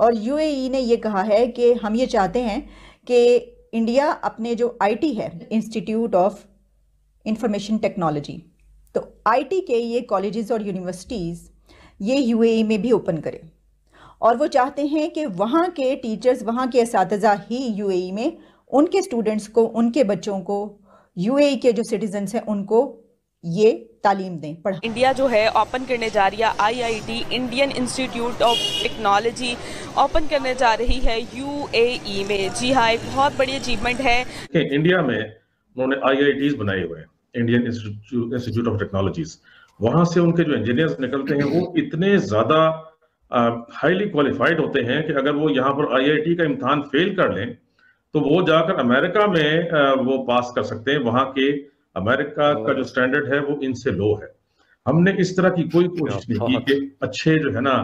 और UAE e ने ये कहा है कि हम ये चाहते हैं कि इंडिया अपने जो आईटी है इंस्टीट्यूट ऑफ इंफॉर्मेशन टेक्नोलॉजी तो आईटी के ये कॉलेजेस और यूनिवर्सिटीज़ ये यूएई e में भी ओपन करें और वो चाहते हैं कि वहाँ के टीचर्स वहाँ के इस ही यूएई e में उनके स्टूडेंट्स को उनके बच्चों को यूएई के जो सिटीजन्स हैं उनको ये तालीम दें पढ़ा इंडिया जो है ओपन करने जा रही है IIT Indian institute of technology open करने जा रही है यूएई e में जी हाँ एक बहुत बड़ी अचीवमेंट है इंडिया में उन्होंने आई बनाए हुए हैं इंडियन इंस्टीट्यूट ऑफ टेक्नोलॉजी वहां से उनके जो इंजीनियर्स निकलते हैं वो इतने ज्यादा हाईली क्वालिफाइड होते हैं कि अगर वो यहाँ पर आईआईटी का इम्तहान फेल कर लें तो वो जाकर अमेरिका में आ, वो पास कर सकते हैं वहाँ के अमेरिका का जो स्टैंडर्ड है वो इनसे लो है हमने इस तरह की कोई कोशिश नहीं की कि अच्छे जो है ना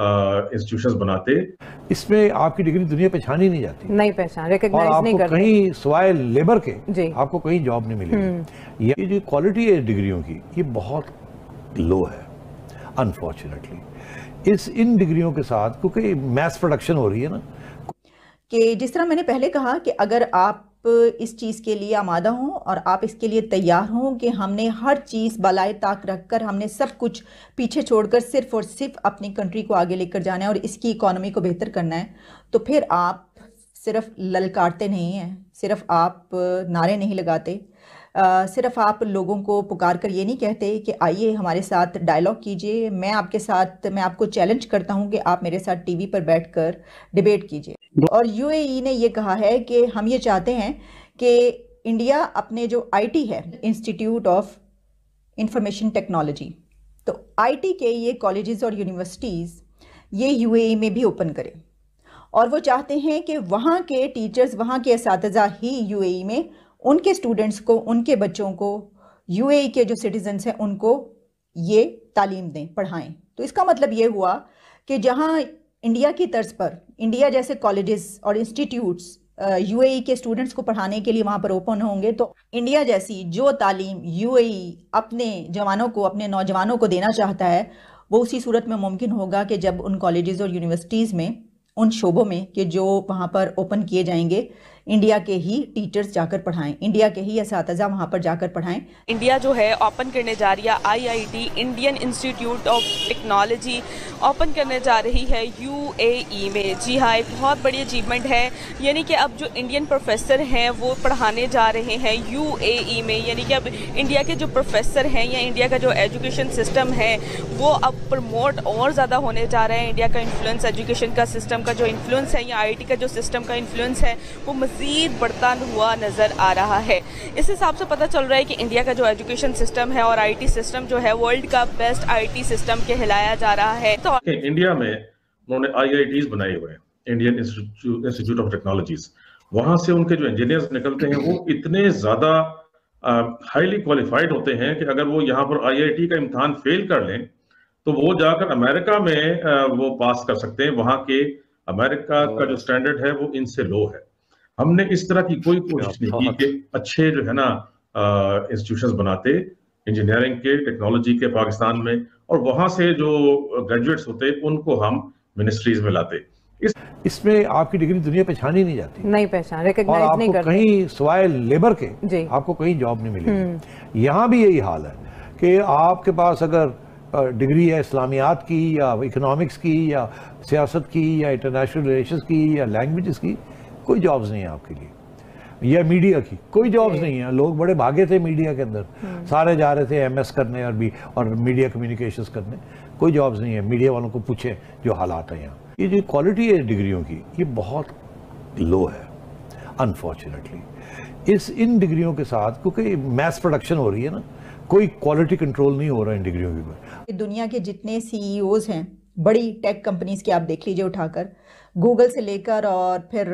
इंस्टीट्यूशंस बनाते इसमें आपकी डिग्री दुनिया पहचानी नहीं जाती नहीं पहचान रिकॉग्नाइज नहीं करते कहीं सिवाय लेबर के आपको कहीं जॉब नहीं मिलेगी हम्म। ये जो क्वालिटी है डिग्रियों की ये बहुत लो है अनफॉर्चुनेटली इस इन डिग्रियों के साथ क्योंकि मैथ प्रोडक्शन हो रही है ना कि जिस तरह मैंने पहले कहा कि अगर आप इस चीज़ के लिए आमादा हों और आप इसके लिए तैयार हों कि हमने हर चीज़ बलाए ताक रख कर हमने सब कुछ पीछे छोड़कर सिर्फ और सिर्फ अपनी कंट्री को आगे लेकर जाना है और इसकी इकोनॉमी को बेहतर करना है तो फिर आप सिर्फ ललकारते नहीं हैं सिर्फ आप नारे नहीं लगाते सिर्फ आप लोगों को पुकार कर ये नहीं कहते कि आइए हमारे साथ डायलॉग कीजिए मैं आपके साथ मैं आपको चैलेंज करता हूँ कि आप मेरे साथ टीवी पर बैठकर डिबेट कीजिए और यूएई e ने यह कहा है कि हम ये चाहते हैं कि इंडिया अपने जो आईटी है इंस्टीट्यूट ऑफ इंफॉर्मेशन टेक्नोलॉजी तो आईटी के ये कॉलेजेस और यूनिवर्सिटीज़ ये यूएई e में भी ओपन करें और वो चाहते हैं कि वहाँ के टीचर्स वहाँ के इस ही यूएई e में उनके स्टूडेंट्स को उनके बच्चों को यूएई के जो सिटीजन्स हैं उनको ये तालीम दें पढ़ाएं तो इसका मतलब ये हुआ कि जहाँ इंडिया की तर्ज पर इंडिया जैसे कॉलेजेस और इंस्टीट्यूट्स यूएई uh, e के स्टूडेंट्स को पढ़ाने के लिए वहाँ पर ओपन होंगे तो इंडिया जैसी जो तालीम यूएई e अपने जवानों को अपने नौजवानों को देना चाहता है वो उसी सूरत में मुमकिन होगा कि जब उन कॉलेजेस और यूनिवर्सिटीज़ में उन शोबों में कि जो वहाँ पर ओपन किए जाएंगे इंडिया के ही टीचर्स जाकर पढ़ाएं इंडिया के ही इस वहाँ पर जाकर पढ़ाएं इंडिया जो है ओपन करने जा रही है IIT Indian institute of technology open करने जा रही है यूएई e में जी हाँ एक बहुत बड़ी अचीवमेंट है यानी कि अब जो इंडियन प्रोफेसर हैं वो पढ़ाने जा रहे हैं यूएई e में यानी कि अब इंडिया के जो प्रोफेसर हैं या इंडिया का जो एजुकेशन सिस्टम है वो अब प्रमोट और ज़्यादा होने जा रहे हैं इंडिया का इन्फ्लुएंस एजुकेशन का सिस्टम का जो इन्फ्लुएंस है या आई का जो सिस्टम का इन्फ्लुएंस है वो मज़ीद बढ़ता हुआ नज़र आ रहा है इस हिसाब से पता चल रहा है कि इंडिया का जो एजुकेशन सिस्टम है और आईटी सिस्टम जो है वर्ल्ड का बेस्ट आईटी सिस्टम हिलाया जा रहा है तो इंडिया में उन्होंने आईआईटीज बनाए हुए हैं इंडियन इंस्टीट्यूट ऑफ टेक्नोलॉजीज वहां से उनके जो इंजीनियर्स निकलते हैं वो इतने ज्यादा हाईली क्वालिफाइड होते हैं कि अगर वो यहाँ पर आई का इम्तहान फेल कर लें तो वो जाकर अमेरिका में वो पास कर सकते हैं वहां के अमेरिका का जो हाँ। स्टैंडर्ड है वो इनसे लो है हमने इस तरह की कोई कोशिश नहीं की कि अच्छे जो है ना इंस्टीट्यूशंस बनाते इंजीनियरिंग के टेक्नोलॉजी के पाकिस्तान में और वहां से जो ग्रेजुएट्स होते उनको हम मिनिस्ट्रीज में लाते इस इसमें आपकी डिग्री दुनिया पहचानी नहीं जाती नहीं पहचान और आपको नहीं कहीं सवाए लेबर के आपको कहीं जॉब नहीं मिली हम्म। यहाँ भी यही हाल है कि आपके पास अगर डिग्री है इस्लामियात की या इकोनॉमिक्स की या सियासत की या इंटरनेशनल रिलेशन की या लैंग्वेज की कोई जॉब्स नहीं है आपके लिए या मीडिया की कोई जॉब्स नहीं है लोग बड़े भागे थे मीडिया के अंदर hmm. सारे जा रहे थे एमएस करने और भी और मीडिया कम्युनिकेशन करने कोई जॉब्स नहीं है मीडिया वालों को पूछे जो हालात है यहाँ ये जो क्वालिटी है डिग्रियों की ये बहुत लो है अनफॉर्चुनेटली इस इन डिग्रियों के साथ क्योंकि मैथ प्रोडक्शन हो रही है ना कोई क्वालिटी कंट्रोल नहीं हो रहा है इन डिग्रियों के ऊपर दुनिया के जितने सीईओज e हैं बड़ी टेक कंपनीज की आप देख लीजिए उठाकर गूगल से लेकर और फिर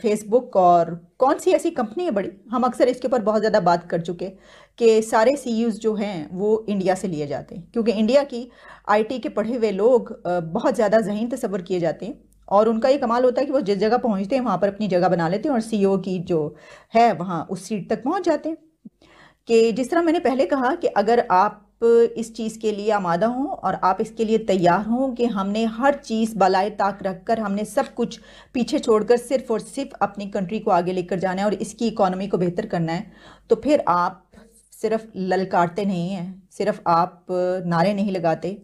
फेसबुक और कौन सी ऐसी कंपनी है बड़ी हम अक्सर इसके ऊपर बहुत ज़्यादा बात कर चुके कि सारे सी e जो हैं वो इंडिया से लिए जाते हैं क्योंकि इंडिया की आईटी के पढ़े हुए लोग बहुत ज़्यादा जहन तस्वर किए जाते हैं और उनका ये कमाल होता है कि वो जिस जगह पहुंचते हैं वहाँ पर अपनी जगह बना लेते हैं और सीईओ e की जो है वहाँ उस सीट तक पहुँच जाते हैं कि जिस तरह मैंने पहले कहा कि अगर आप इस चीज़ के लिए आमादा हों और आप इसके लिए तैयार हों कि हमने हर चीज़ बलाए ताक रख कर हमने सब कुछ पीछे छोड़कर सिर्फ और सिर्फ अपनी कंट्री को आगे लेकर जाना है और इसकी इकोनॉमी को बेहतर करना है तो फिर आप सिर्फ ललकारते नहीं हैं सिर्फ आप नारे नहीं लगाते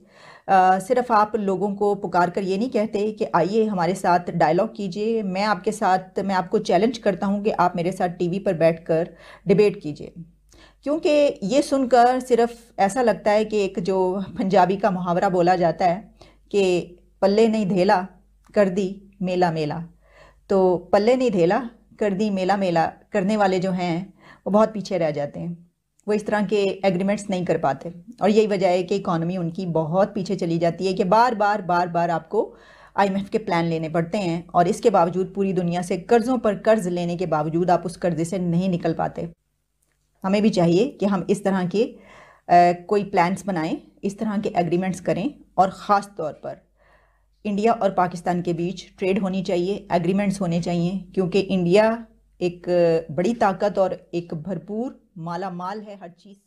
सिर्फ आप लोगों को पुकार कर ये नहीं कहते कि आइए हमारे साथ डायलॉग कीजिए मैं आपके साथ मैं आपको चैलेंज करता हूँ कि आप मेरे साथ टीवी पर बैठकर डिबेट कीजिए क्योंकि ये सुनकर सिर्फ ऐसा लगता है कि एक जो पंजाबी का मुहावरा बोला जाता है कि पल्ले नहीं धेला कर दी मेला मेला तो पल्ले नहीं धेला कर दी मेला मेला करने वाले जो हैं वो बहुत पीछे रह जाते हैं वो इस तरह के एग्रीमेंट्स नहीं कर पाते और यही वजह है कि इकॉनमी उनकी बहुत पीछे चली जाती है कि बार बार बार बार आपको आईएमएफ के प्लान लेने पड़ते हैं और इसके बावजूद पूरी दुनिया से कर्ज़ों पर कर्ज़ लेने के बावजूद आप उस कर्ज़े से नहीं निकल पाते हमें भी चाहिए कि हम इस तरह के आ, कोई प्लान्स बनाएं इस तरह के एग्रीमेंट्स करें और ख़ास तौर पर इंडिया और पाकिस्तान के बीच ट्रेड होनी चाहिए एग्रीमेंट्स होने चाहिए क्योंकि इंडिया एक बड़ी ताकत और एक भरपूर माला माल है हर चीज़ से